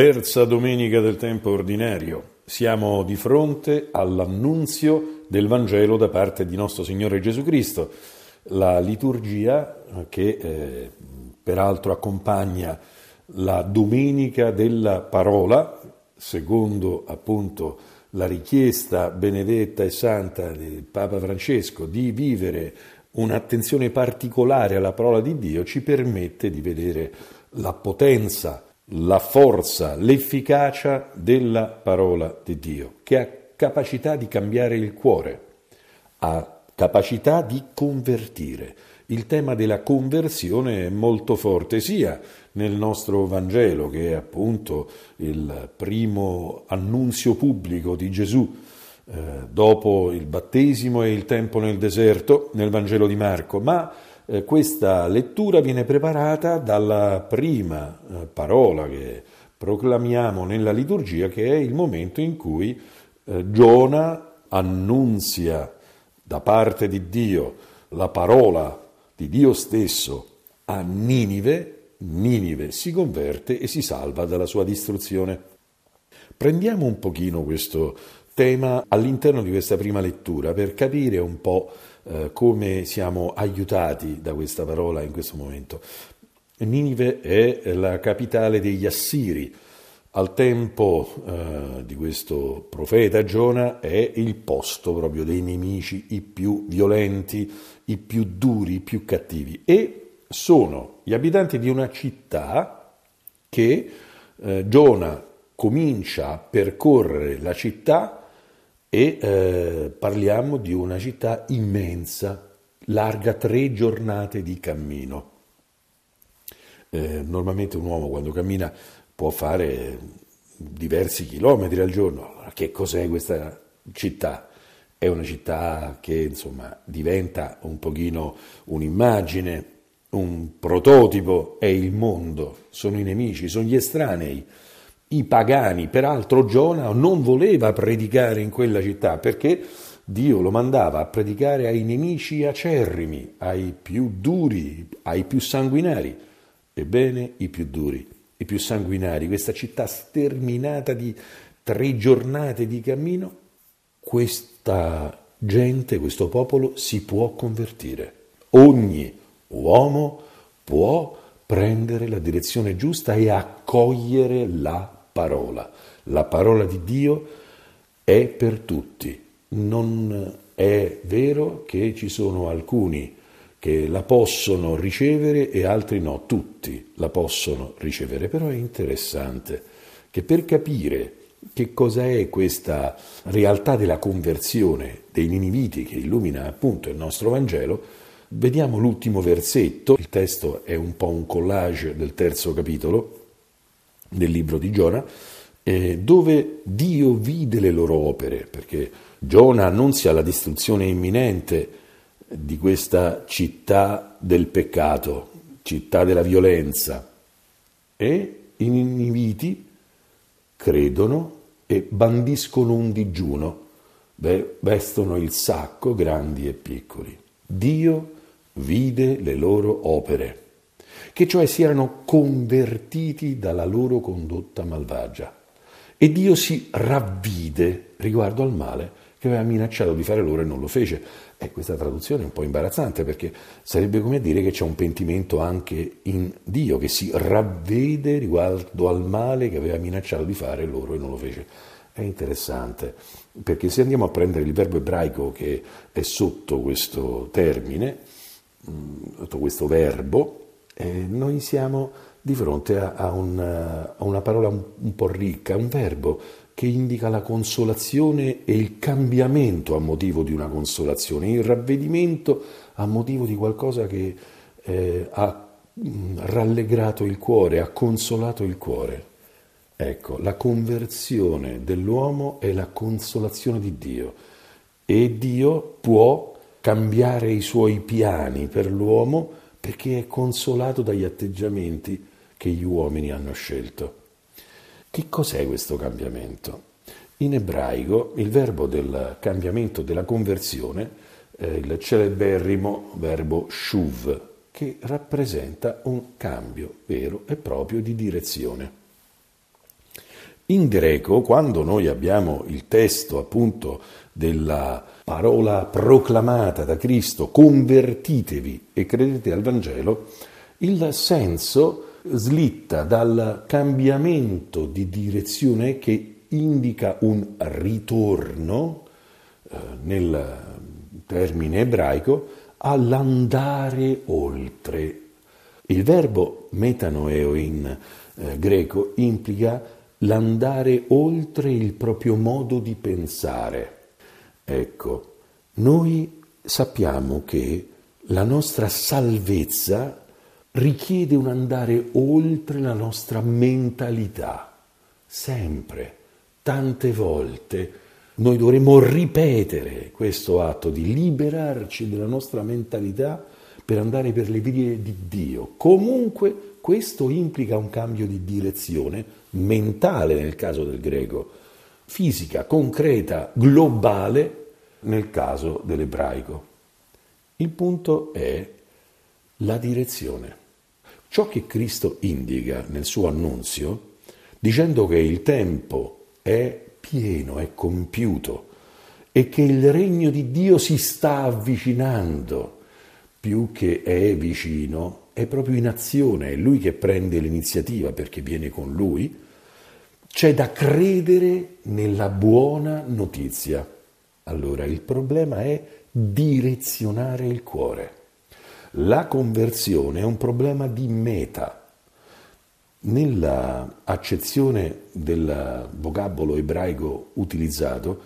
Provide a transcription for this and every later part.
Terza domenica del tempo ordinario. Siamo di fronte all'annunzio del Vangelo da parte di nostro Signore Gesù Cristo. La liturgia che eh, peraltro accompagna la domenica della parola, secondo appunto la richiesta benedetta e santa di Papa Francesco di vivere un'attenzione particolare alla parola di Dio, ci permette di vedere la potenza la forza, l'efficacia della parola di Dio, che ha capacità di cambiare il cuore, ha capacità di convertire. Il tema della conversione è molto forte sia nel nostro Vangelo, che è appunto il primo annunzio pubblico di Gesù eh, dopo il battesimo e il tempo nel deserto, nel Vangelo di Marco, ma eh, questa lettura viene preparata dalla prima eh, parola che proclamiamo nella liturgia, che è il momento in cui eh, Giona annunzia da parte di Dio la parola di Dio stesso a Ninive, Ninive si converte e si salva dalla sua distruzione. Prendiamo un pochino questo tema all'interno di questa prima lettura per capire un po' eh, come siamo aiutati da questa parola in questo momento. Ninive è la capitale degli Assiri. Al tempo eh, di questo profeta Giona è il posto proprio dei nemici i più violenti, i più duri, i più cattivi e sono gli abitanti di una città che eh, Giona comincia a percorrere la città e eh, parliamo di una città immensa, larga tre giornate di cammino. Eh, normalmente un uomo quando cammina può fare diversi chilometri al giorno. Allora, che cos'è questa città? È una città che insomma diventa un pochino un'immagine, un prototipo, è il mondo, sono i nemici, sono gli estranei i pagani. Peraltro Giona non voleva predicare in quella città perché Dio lo mandava a predicare ai nemici acerrimi, ai più duri, ai più sanguinari. Ebbene, i più duri, i più sanguinari, questa città sterminata di tre giornate di cammino, questa gente, questo popolo si può convertire. Ogni uomo può prendere la direzione giusta e accogliere la parola. La parola di Dio è per tutti. Non è vero che ci sono alcuni che la possono ricevere e altri no, tutti la possono ricevere, però è interessante che per capire che cosa è questa realtà della conversione dei niniviti che illumina appunto il nostro Vangelo, vediamo l'ultimo versetto, il testo è un po' un collage del terzo capitolo, nel libro di Giona, eh, dove Dio vide le loro opere, perché Giona annunzia la distruzione imminente di questa città del peccato, città della violenza, e i niniviti credono e bandiscono un digiuno, vestono il sacco grandi e piccoli. Dio vide le loro opere che cioè si erano convertiti dalla loro condotta malvagia. E Dio si ravvide riguardo al male che aveva minacciato di fare loro e non lo fece. E questa traduzione è un po' imbarazzante perché sarebbe come dire che c'è un pentimento anche in Dio, che si ravvede riguardo al male che aveva minacciato di fare loro e non lo fece. È interessante perché se andiamo a prendere il verbo ebraico che è sotto questo termine, mm, sotto questo verbo, eh, noi siamo di fronte a, a, una, a una parola un, un po' ricca, un verbo che indica la consolazione e il cambiamento a motivo di una consolazione, il ravvedimento a motivo di qualcosa che eh, ha mm, rallegrato il cuore, ha consolato il cuore. Ecco, la conversione dell'uomo è la consolazione di Dio e Dio può cambiare i suoi piani per l'uomo perché è consolato dagli atteggiamenti che gli uomini hanno scelto. Che cos'è questo cambiamento? In ebraico il verbo del cambiamento, della conversione, è eh, il celeberrimo verbo shuv, che rappresenta un cambio vero e proprio di direzione. In greco, quando noi abbiamo il testo appunto della parola proclamata da Cristo, convertitevi e credete al Vangelo, il senso slitta dal cambiamento di direzione che indica un ritorno, eh, nel termine ebraico, all'andare oltre. Il verbo metanoeo in eh, greco implica l'andare oltre il proprio modo di pensare. Ecco, noi sappiamo che la nostra salvezza richiede un andare oltre la nostra mentalità, sempre, tante volte. Noi dovremmo ripetere questo atto di liberarci dalla nostra mentalità per andare per le vie di Dio. Comunque questo implica un cambio di direzione mentale nel caso del greco, fisica, concreta, globale nel caso dell'ebraico. Il punto è la direzione. Ciò che Cristo indica nel suo annunzio, dicendo che il tempo è pieno, è compiuto e che il regno di Dio si sta avvicinando più che è vicino, è proprio in azione, è lui che prende l'iniziativa perché viene con lui, c'è da credere nella buona notizia. Allora il problema è direzionare il cuore. La conversione è un problema di meta. Nella accezione del vocabolo ebraico utilizzato,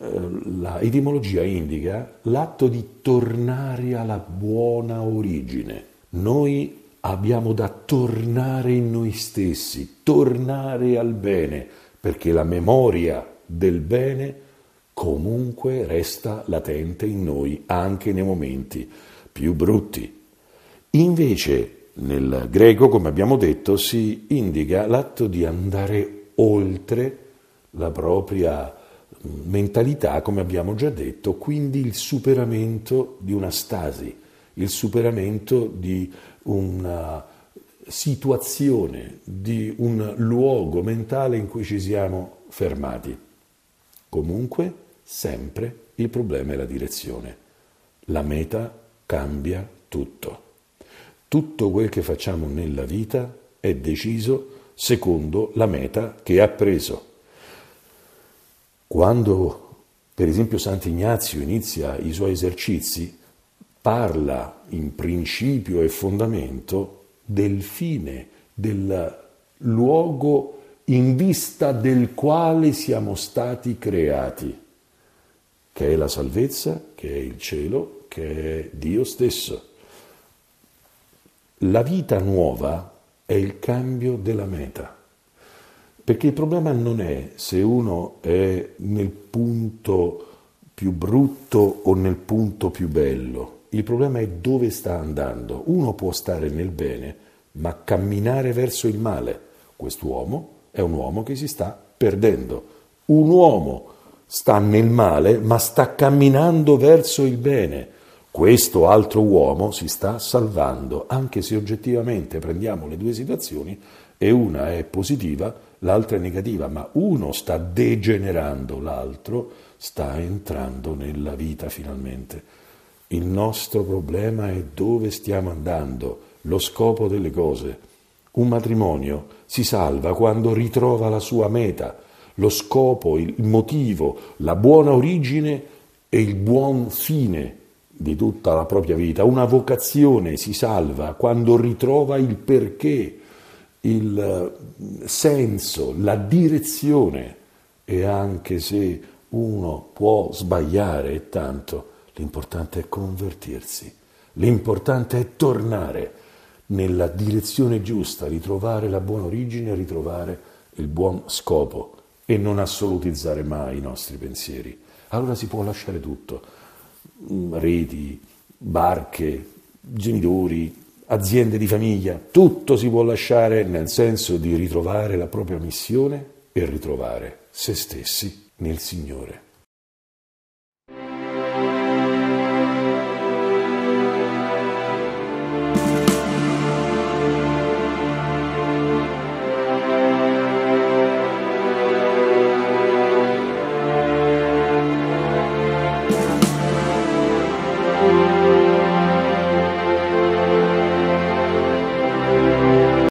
eh, la etimologia indica l'atto di tornare alla buona origine. Noi abbiamo da tornare in noi stessi, tornare al bene, perché la memoria del bene comunque resta latente in noi anche nei momenti più brutti. Invece nel greco, come abbiamo detto, si indica l'atto di andare oltre la propria mentalità, come abbiamo già detto, quindi il superamento di una stasi, il superamento di una situazione, di un luogo mentale in cui ci siamo fermati. Comunque, sempre il problema è la direzione. La meta cambia tutto. Tutto quel che facciamo nella vita è deciso secondo la meta che ha preso. Quando, per esempio, Sant'Ignazio inizia i suoi esercizi, parla in principio e fondamento del fine, del luogo in vista del quale siamo stati creati, che è la salvezza, che è il cielo, che è Dio stesso. La vita nuova è il cambio della meta. Perché il problema non è se uno è nel punto più brutto o nel punto più bello, il problema è dove sta andando. Uno può stare nel bene, ma camminare verso il male. Quest'uomo è un uomo che si sta perdendo. Un uomo sta nel male, ma sta camminando verso il bene. Questo altro uomo si sta salvando, anche se oggettivamente prendiamo le due situazioni e una è positiva l'altra è negativa, ma uno sta degenerando, l'altro sta entrando nella vita finalmente. Il nostro problema è dove stiamo andando, lo scopo delle cose. Un matrimonio si salva quando ritrova la sua meta, lo scopo, il motivo, la buona origine e il buon fine di tutta la propria vita. Una vocazione si salva quando ritrova il perché il eh, senso, la direzione e anche se uno può sbagliare e tanto, l'importante è convertirsi, l'importante è tornare nella direzione giusta, ritrovare la buona origine, ritrovare il buon scopo e non assolutizzare mai i nostri pensieri. Allora si può lasciare tutto, mm, reti, barche, genitori, aziende di famiglia, tutto si può lasciare nel senso di ritrovare la propria missione e ritrovare se stessi nel Signore.